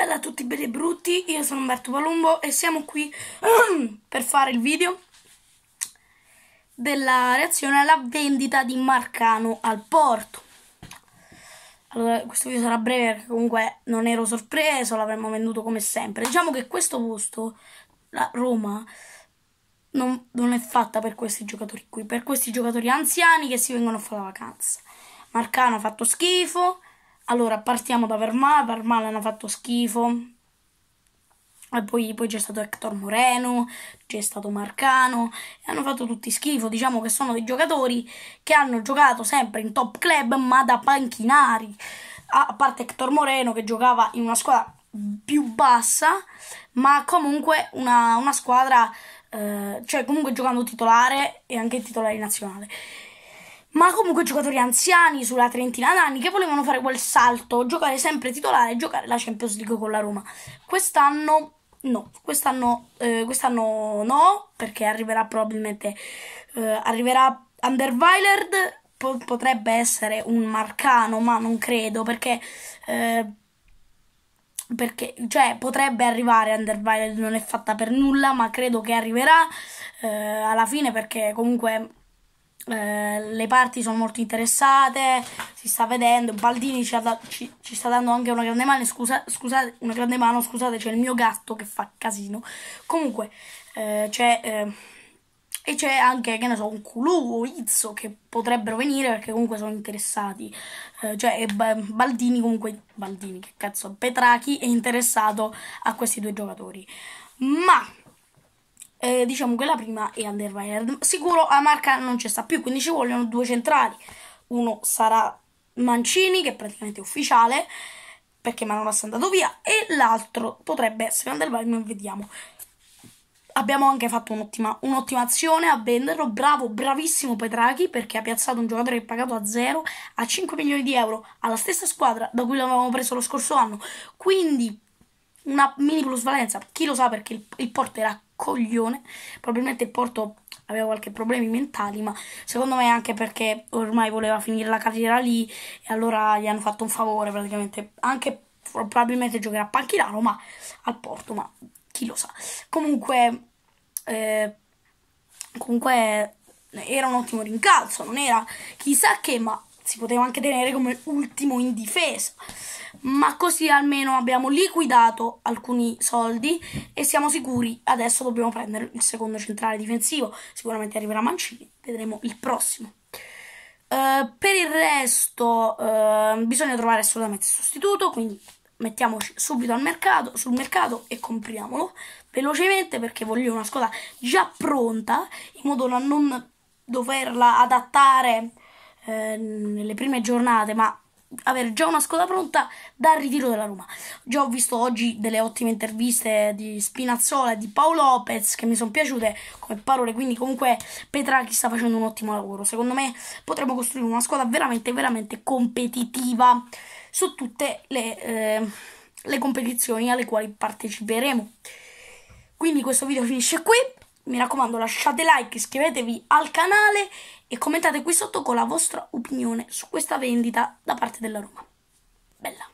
Bella a tutti belli e brutti, io sono Umberto Palumbo e siamo qui ehm, per fare il video della reazione alla vendita di Marcano al porto. Allora, questo video sarà breve perché comunque non ero sorpreso, l'avremmo venduto come sempre. Diciamo che questo posto, la Roma, non, non, è fatta per questi giocatori qui, per questi giocatori anziani che si vengono a fare la vacanza. Marcano ha fatto schifo, allora, partiamo da Vermal. Vermal hanno fatto schifo. E poi, poi c'è stato Hector Moreno, c'è stato Marcano, e hanno fatto tutti schifo. Diciamo che sono dei giocatori che hanno giocato sempre in top club, ma da panchinari. A parte Hector Moreno che giocava in una squadra più bassa, ma comunque una, una squadra, eh, cioè comunque giocando titolare e anche titolare nazionale ma comunque giocatori anziani sulla trentina d'anni che volevano fare quel salto, giocare sempre titolare e giocare la Champions League con la Roma. Quest'anno no, quest'anno, eh, quest'anno no, perché arriverà probabilmente, eh, arriverà Underwiled, po- potrebbe essere un Marcano, ma non credo, perché... Eh, perché cioè potrebbe arrivare Underwiled non è fatta per nulla ma credo che arriverà eh, alla fine perché comunque eh, le parti sono molto interessate, si sta vedendo, Baldini ci, da, ci, ci sta dando anche una grande mano, scusa, scusate, una grande mano, scusate, c'è il mio gatto che fa casino. Comunque, eh, c'è... Eh, e c'è anche, che ne so, un Culu o Izzo che potrebbero venire perché comunque sono interessati. Eh, cioè, Baldini comunque, Baldini, che cazzo, Petrachi è interessato a questi due giocatori. Ma eh, diciamo che la prima è Alderweireld. Sicuro la marca non ci sta più, quindi ci vogliono due centrali. Uno sarà Mancini, che è praticamente ufficiale, perché Manolas è andato via, e l'altro potrebbe essere Alderweireld, non vediamo. Abbiamo anche fatto un'ottima, un'ottima azione a venderlo, bravo, bravissimo Petrachi, perché ha piazzato un giocatore che è pagato a 0 a 5 milioni di euro alla stessa squadra da cui l'avevamo preso lo scorso anno. Quindi una mini plusvalenza. Chi lo sa perché il, il porto era coglione. Probabilmente il porto aveva qualche problemi mentale, ma secondo me anche perché ormai voleva finire la carriera lì e allora gli hanno fatto un favore praticamente. Anche probabilmente giocherà a Panchirano, ma al Porto, ma chi lo sa. Comunque eh, comunque era un ottimo rincalzo, non era chissà che, ma si poteva anche tenere come ultimo in difesa. Ma così almeno abbiamo liquidato alcuni soldi e siamo sicuri. Adesso dobbiamo prendere il secondo centrale difensivo. Sicuramente arriverà Mancini, vedremo il prossimo. Uh, per il resto uh, bisogna trovare assolutamente il sostituto, quindi mettiamoci subito al mercato, sul mercato e compriamolo velocemente perché voglio una squadra già pronta in modo da non doverla adattare Ehm, nelle prime giornate, ma avere già una squadra pronta dal ritiro della Roma. Già ho visto oggi delle ottime interviste di Spinazzola e di Paolo Lopez che mi sono piaciute come parole, quindi comunque Petrachi sta facendo un ottimo lavoro. Secondo me potremmo costruire una squadra veramente, veramente competitiva su tutte le, eh, le competizioni alle quali parteciperemo. Quindi questo video finisce qui, mi raccomando lasciate like, iscrivetevi al canale e commentate qui sotto con la vostra opinione su questa vendita da parte della Roma. Bella!